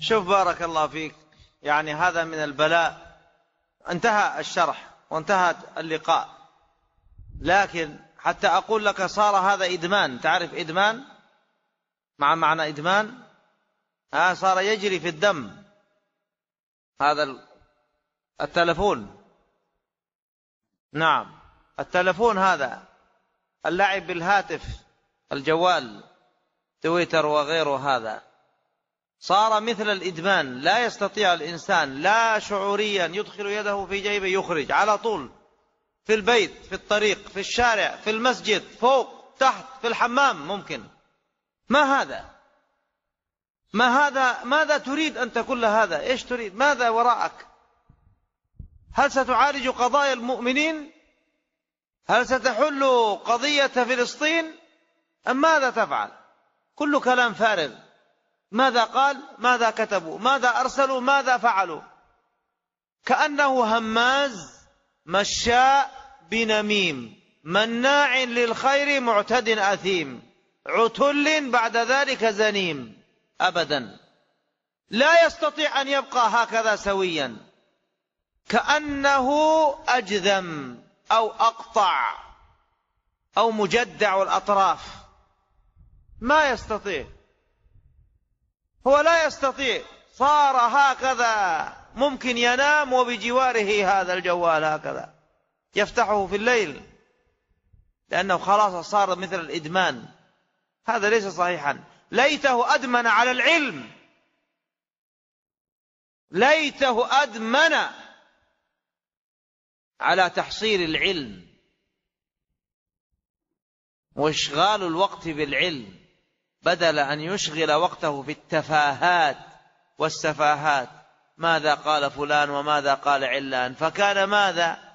شوف بارك الله فيك يعني هذا من البلاء انتهى الشرح وانتهى اللقاء لكن حتى أقول لك صار هذا إدمان تعرف إدمان مع معنى إدمان ها صار يجري في الدم هذا التلفون نعم التلفون هذا اللعب بالهاتف الجوال تويتر وغيره هذا صار مثل الإدمان لا يستطيع الإنسان لا شعوريا يدخل يده في جيبه يخرج على طول في البيت في الطريق في الشارع في المسجد فوق تحت في الحمام ممكن ما هذا ما هذا ماذا تريد أن تكون هذا إيش تريد ماذا وراءك هل ستعالج قضايا المؤمنين هل ستحل قضية فلسطين أم ماذا تفعل كل كلام فارغ ماذا قال ماذا كتبوا ماذا أرسلوا ماذا فعلوا كأنه هماز مشاء بنميم مناع للخير معتد أثيم عتل بعد ذلك زنيم أبدا لا يستطيع أن يبقى هكذا سويا كأنه أجذم أو أقطع أو مجدع الأطراف ما يستطيع هو لا يستطيع صار هكذا ممكن ينام وبجواره هذا الجوال هكذا يفتحه في الليل لأنه خلاص صار مثل الإدمان هذا ليس صحيحا ليته أدمن على العلم ليته أدمن على تحصيل العلم واشغال الوقت بالعلم بدل أن يشغل وقته في التفاهات والسفاهات ماذا قال فلان وماذا قال علان فكان ماذا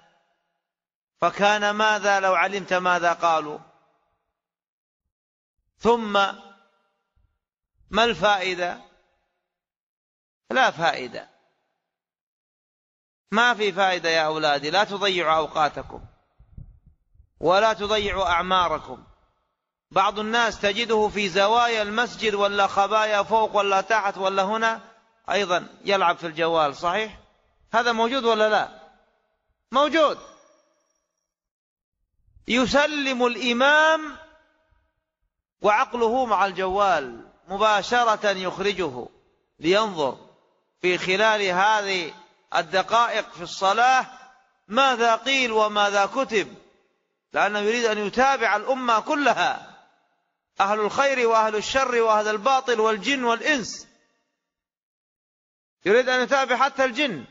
فكان ماذا لو علمت ماذا قالوا ثم ما الفائدة لا فائدة ما في فائدة يا أولادي لا تضيعوا أوقاتكم ولا تضيعوا أعماركم بعض الناس تجده في زوايا المسجد ولا خبايا فوق ولا تحت ولا هنا أيضا يلعب في الجوال صحيح هذا موجود ولا لا موجود يسلم الإمام وعقله مع الجوال مباشرة يخرجه لينظر في خلال هذه الدقائق في الصلاة ماذا قيل وماذا كتب لأنه يريد أن يتابع الأمة كلها أهل الخير وأهل الشر وأهل الباطل والجن والإنس يريد أن يتابع حتى الجن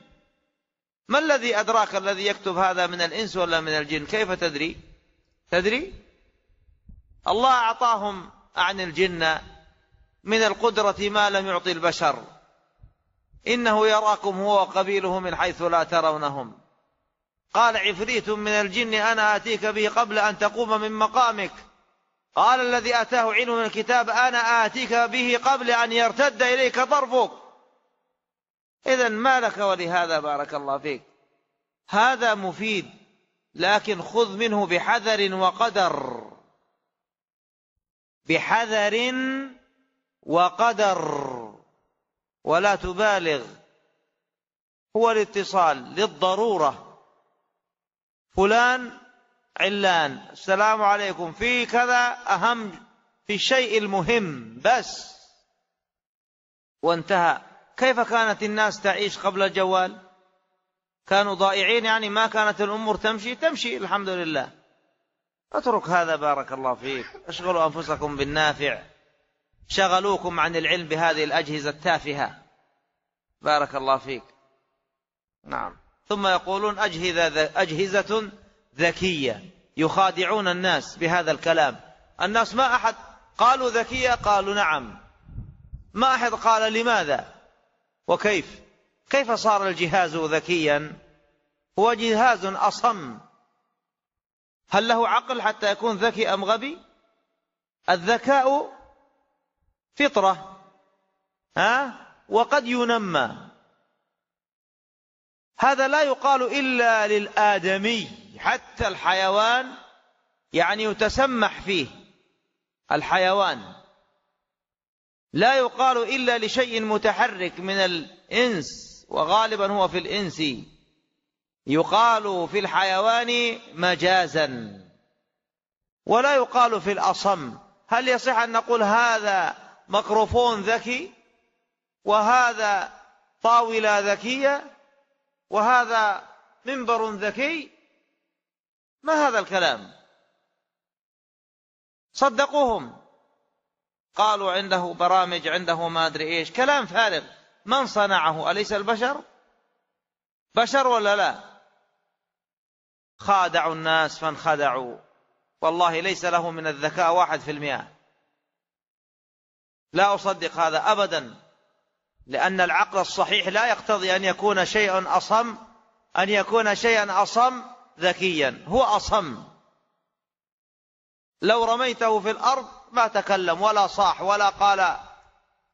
ما الذي أدراك الذي يكتب هذا من الإنس ولا من الجن كيف تدري تدري الله أعطاهم عن الجن من القدرة ما لم يعطي البشر إنه يراكم هو وقبيله من حيث لا ترونهم قال عفريت من الجن أنا آتيك به قبل أن تقوم من مقامك قال الذي أتاه علم من الكتاب أنا آتيك به قبل أن يرتد إليك ضربك إذا ما لك ولهذا بارك الله فيك هذا مفيد لكن خذ منه بحذر وقدر بحذر وقدر ولا تبالغ هو الاتصال للضرورة فلان علان السلام عليكم في كذا أهم في الشيء المهم بس وانتهى كيف كانت الناس تعيش قبل الجوال كانوا ضائعين يعني ما كانت الأمور تمشي تمشي الحمد لله اترك هذا بارك الله فيك اشغلوا أنفسكم بالنافع شغلوكم عن العلم بهذه الأجهزة التافهة بارك الله فيك نعم ثم يقولون أجهزة, أجهزة ذكية يخادعون الناس بهذا الكلام الناس ما أحد قالوا ذكية قالوا نعم ما أحد قال لماذا وكيف كيف صار الجهاز ذكيا هو جهاز أصم هل له عقل حتى يكون ذكي أم غبي الذكاء فطرة ها وقد ينمى هذا لا يقال إلا للآدمي حتى الحيوان يعني يتسمح فيه الحيوان لا يقال إلا لشيء متحرك من الإنس وغالبا هو في الإنس يقال في الحيوان مجازا ولا يقال في الأصم هل يصح أن نقول هذا ميكروفون ذكي وهذا طاولة ذكية وهذا منبر ذكي ما هذا الكلام صدقوهم قالوا عنده برامج عنده ما أدري إيش كلام فارغ من صنعه أليس البشر بشر ولا لا خادعوا الناس فانخدعوا والله ليس له من الذكاء واحد في المئة لا أصدق هذا أبدا لأن العقل الصحيح لا يقتضي أن يكون شيء أصم أن يكون شيئا أصم ذكيا هو أصم لو رميته في الأرض ما تكلم ولا صاح ولا قال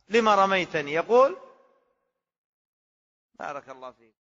لما رميتني يقول بارك الله فيك